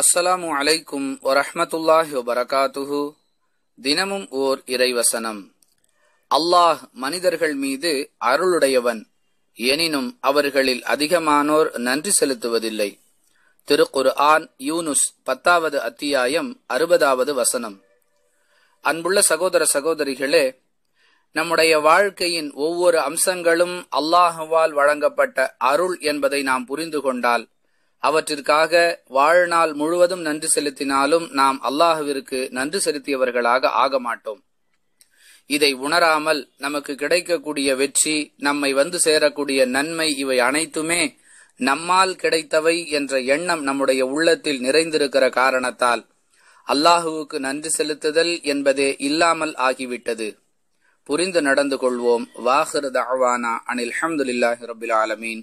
அஸ்ஸலாமு அலைக்கும் வரஹமத்துல்லாஹி வபரகாத்துஹு தினமும் ஓர் இறைவசனம் அல்லாஹ் மனிதர்கள் மீது அருளுடையவன் எனினும் அவர்களில் அதிகமானோர் நன்றி செலுத்துவதில்லை திருக்குரு ஆன் யூனுஸ் பத்தாவது அத்தியாயம் அறுபதாவது வசனம் அன்புள்ள சகோதர சகோதரிகளே நம்முடைய வாழ்க்கையின் ஒவ்வொரு அம்சங்களும் அல்லாஹுவால் வழங்கப்பட்ட அருள் என்பதை நாம் புரிந்து கொண்டால் அவற்றிற்காக வாழ்நாள் முழுவதும் நன்றி செலுத்தினாலும் நாம் அல்லாஹுவிற்கு நன்றி செலுத்தியவர்களாக ஆக மாட்டோம் இதை உணராமல் நமக்கு கிடைக்கக்கூடிய வெற்றி நம்மை வந்து சேரக்கூடிய நன்மை இவை அனைத்துமே நம்மால் கிடைத்தவை என்ற எண்ணம் நம்முடைய உள்ளத்தில் நிறைந்திருக்கிற காரணத்தால் அல்லாஹுவுக்கு நன்றி செலுத்துதல் என்பதே இல்லாமல் ஆகிவிட்டது புரிந்து நடந்து கொள்வோம் வாஹிரு தாவானா அனில் அஹமதுல்லாஹி ரபில் ஆலமீன்